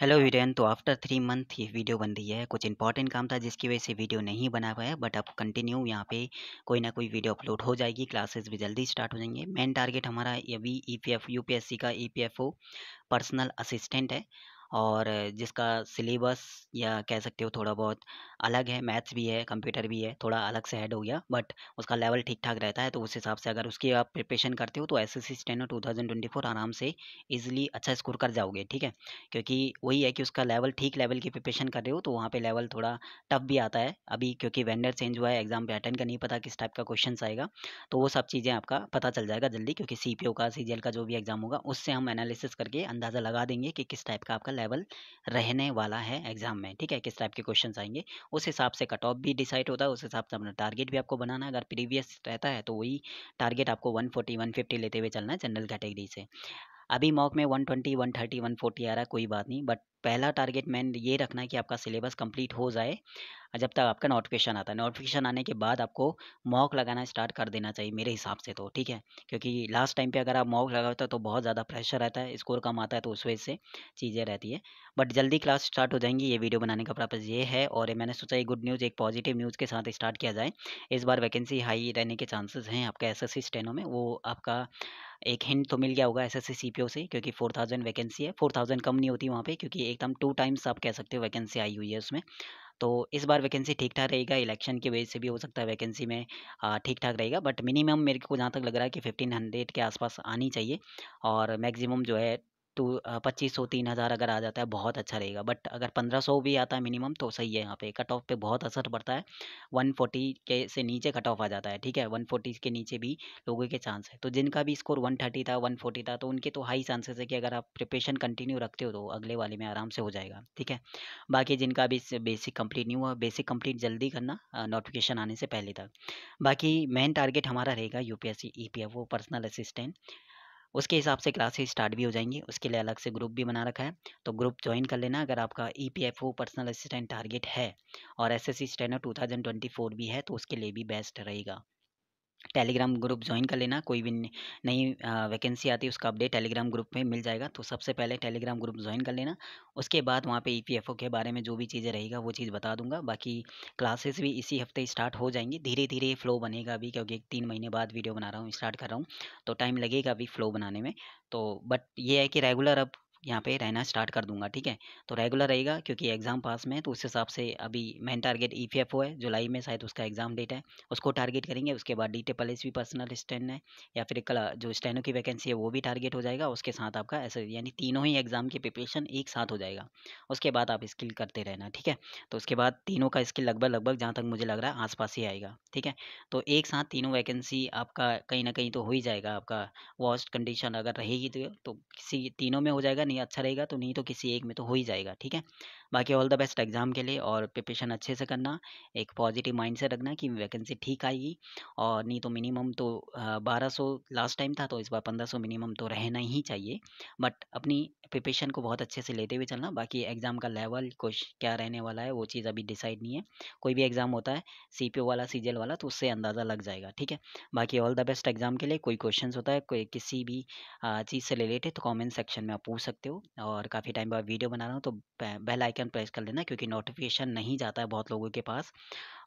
hello Viren तो after three month ये video बन रही है कुछ इंपॉर्टेंट काम था जिसकी वजह से वीडियो नहीं बना पाया बट अब कंटिन्यू यहाँ पे कोई ना कोई वीडियो अपलोड हो जाएगी क्लासेस भी जल्दी स्टार्ट हो जाएंगे मेन टारगेट हमारा अभी E P F U P S C का E P F O personal assistant है और जिसका सिलेबस या कह सकते हो थोड़ा बहुत अलग है मैथ्स भी है कंप्यूटर भी है थोड़ा अलग से हेड हो गया बट उसका लेवल ठीक ठाक रहता है तो उस हिसाब से अगर उसकी आप प्रिपरेशन करते हो तो S S C standard two thousand twenty four आराम से इजिली अच्छा स्कोर कर जाओगे ठीक है क्योंकि वही है कि उसका लेवल ठीक लेवल की प्रिपरेशन कर रहे हो तो वहाँ पर लेवल थोड़ा टफ भी आता है अभी क्योंकि वेंडर चेंज हुआ है एग्जाम पैटर्न का नहीं पता किस टाइप का क्वेश्चन आएगा तो वो सब चीज़ें आपका पता चल जाएगा जल्दी क्योंकि सी पी ओ का सी जी एल का जो भी एग्जाम होगा उससे हम एनालिसिस करके अंदाज़ा लगा देंगे कि किस टाइप का आपका लेवल रहने वाला है एग्जाम में ठीक है किस टाइप के क्वेश्चन आएंगे उस हिसाब से कट ऑफ भी डिसाइड होता है उस हिसाब से अपना टारगेट भी आपको बनाना है अगर प्रीवियस रहता है तो वही टारगेट आपको वन फोर्टी लेते हुए चलना है जनरल कैटेगरी से अभी मॉक में 120, 130, 140 आ रहा है कोई बात नहीं बट पहला टारगेट मैन ये रखना है कि आपका सिलेबस कंप्लीट हो जाए जब तक आपका नोटिफिकेशन आता है नोटिफिकेशन आने के बाद आपको मॉक लगाना स्टार्ट कर देना चाहिए मेरे हिसाब से तो ठीक है क्योंकि लास्ट टाइम पे अगर आप मॉक लगाते हो तो बहुत ज़्यादा प्रेशर रहता है स्कोर कम आता है तो उस वजह से चीज़ें रहती है बट जल्दी क्लास स्टार्ट हो जाएंगी ये वीडियो बनाने का पर्पज़ ये है और मैंने सोचा ये गुड न्यूज़ एक पॉजिटिव न्यूज़ के साथ स्टार्ट किया जाए इस बार वैकेंसी हाई रहने के चांसेज हैं आपका एस एस में वो आपका एक हिंट तो मिल गया होगा एस एस से क्योंकि फोर थाउजेंड वैकेंसी है फोर थाउजेंड कम नहीं होती वहाँ पे क्योंकि एकदम टू टाइम्स आप कह सकते हो वैकेंसी आई हुई है उसमें तो इस बार वैकेंसी ठीक ठाक रहेगा इलेक्शन की वजह से भी हो सकता है वैकेंसी में ठीक ठाक रहेगा बट मिनिमम मेरे को जहाँ तक लग रहा है कि फिफ्टीन हंड्रेड के आसपास आनी चाहिए और मैक्सिमम जो है तो पच्चीस सौ तीन हज़ार अगर आ जाता है बहुत अच्छा रहेगा बट अगर पंद्रह सौ भी आता है मिनिमम तो सही है यहाँ पे कट ऑफ पे बहुत असर पड़ता है वन फोर्टी के से नीचे कट ऑफ आ जाता है ठीक है वन फोर्टी के नीचे भी लोगों के चांस है तो जिनका भी स्कोर वन थर्टी था वन फोर्टी था तो उनके तो हाई चांसेस है कि अगर आप प्रिपरेशन कंटिन्यू रखते हो तो अगले वाले में आराम से हो जाएगा ठीक है बाकी जिनका भी बेसिक कंप्लीट नहीं हुआ बेसिक कंप्लीट जल्दी करना नोटिफिकेशन आने से पहले तक बाकी मेन टारगेट हमारा रहेगा एफ़ ओ पर्सनल असिस्टेंट उसके हिसाब से क्लासेस स्टार्ट भी हो जाएंगी उसके लिए अलग से ग्रुप भी बना रखा है तो ग्रुप ज्वाइन कर लेना अगर आपका E e personal assistant target है और S S C standard two भी है तो उसके लिए भी बेस्ट रहेगा टेलीग्राम ग्रुप ज्वाइन कर लेना कोई भी नई वैकेंसी आती है उसका अपडेट टेलीग्राम ग्रुप में मिल जाएगा तो सबसे पहले टेलीग्राम ग्रुप ज्वाइन कर लेना उसके बाद वहाँ पे ईपीएफओ e के बारे में जो भी चीज़ें रहेगा वो चीज़ बता दूंगा बाकी क्लासेस भी इसी हफ्ते स्टार्ट हो जाएंगी धीरे धीरे फ्लो बनेगा अभी क्योंकि तीन महीने बाद वीडियो बना रहा हूँ स्टार्ट कर रहा हूँ तो टाइम लगेगा अभी फ्लो बनाने में तो बट ये है कि रेगुलर अब यहाँ पे रहना स्टार्ट कर दूंगा ठीक है तो रेगुलर रहेगा क्योंकि एग्ज़ाम पास में तो उस हिसाब से अभी main target E P F O है जुलाई में शायद उसका एग्ज़ाम डेट है उसको टारगेट करेंगे उसके बाद डी टेपल एस पर्सनल स्टैंड है या फिर कल जो स्टैंडों की वैकेंसी है वो भी टारगेट हो जाएगा उसके साथ आपका ऐसे यानी तीनों ही एग्ज़ाम की प्रिपरेशन एक साथ हो जाएगा उसके बाद आप स्किल करते रहना ठीक है तो उसके बाद तीनों का स्किल लगभग लगभग जहाँ तक मुझे लग रहा है आस ही आएगा ठीक है तो एक साथ तीनों वैकेंसी आपका कहीं ना कहीं तो हो ही जाएगा आपका वॉस्ट कंडीशन अगर रहेगी तो, तो किसी तीनों में हो जाएगा नहीं नहीं अच्छा रहेगा तो नहीं तो किसी एक में तो हो ही जाएगा ठीक है बाकी ऑल द बेस्ट एग्ज़ाम के लिए और प्रिपरेशन अच्छे से करना एक पॉजिटिव माइंड से रखना कि वैकेंसी ठीक आएगी और नहीं तो मिनिमम तो बारह सौ लास्ट टाइम था तो इस बार पंद्रह सौ मिनिमम तो रहना ही चाहिए बट अपनी प्रिपरेशन को बहुत अच्छे से लेते हुए चलना बाकी एग्ज़ाम का लेवल कुछ क्या रहने वाला है वो चीज़ अभी डिसाइड नहीं है कोई भी एग्ज़ाम होता है सी वाला सी वाला तो उससे अंदाज़ा लग जाएगा ठीक है बाकी ऑल द बेस्ट एग्ज़ाम के लिए कोई क्वेश्चन होता है कोई किसी भी चीज़ से रिलेटेड तो कॉमेंट सेक्शन में आप पूछ सकते हो और काफ़ी टाइम बाद वीडियो बना रहा हूँ तो बेल आइकन आइकन प्रेस कर लेना क्योंकि नोटिफिकेशन नहीं जाता है बहुत लोगों के पास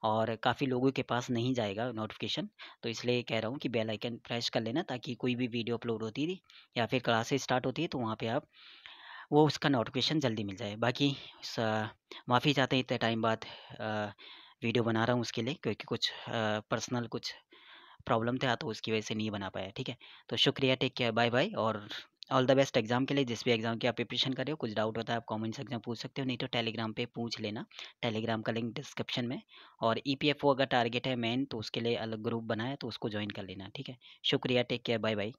और काफ़ी लोगों के पास नहीं जाएगा नोटिफिकेशन तो इसलिए कह रहा हूँ कि बेल आइकन प्रेस कर लेना ताकि कोई भी वीडियो अपलोड होती थी या फिर क्लासेस स्टार्ट होती है तो वहाँ पर आप वो उसका नोटिफिकेशन जल्दी मिल जाए बाकी माफ़ी चाहते हैं इतने टाइम बाद वीडियो बना रहा हूँ उसके लिए क्योंकि कुछ पर्सनल कुछ प्रॉब्लम था हाँ, तो उसकी वजह से नहीं बना पाया ठीक है तो शुक्रिया टेक केयर बाय बाय और ऑल द बेस्ट एग्जाम के लिए जिस भी एग्जाम की आप प्रिपरेशन कर रहे हो कुछ डाउट होता है आप कॉमेंट सेक्शन में पूछ सकते हो नहीं तो टेलीग्राम पे पूछ लेना टेलीग्राम का लिंक डिस्क्रिप्शन में और ई e अगर टारगेट है मेन तो उसके लिए अलग ग्रुप बनाया तो उसको ज्वाइन कर लेना ठीक है शुक्रिया टेक केयर बाय बाय